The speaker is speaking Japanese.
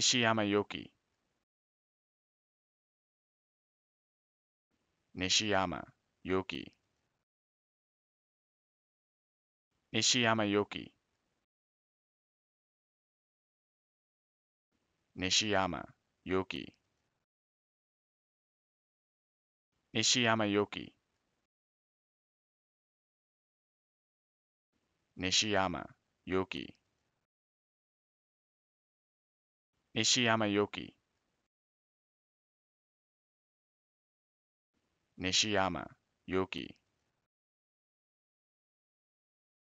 西山由紀西山由紀西山由紀西山由紀西山由紀西山由紀西山幸西山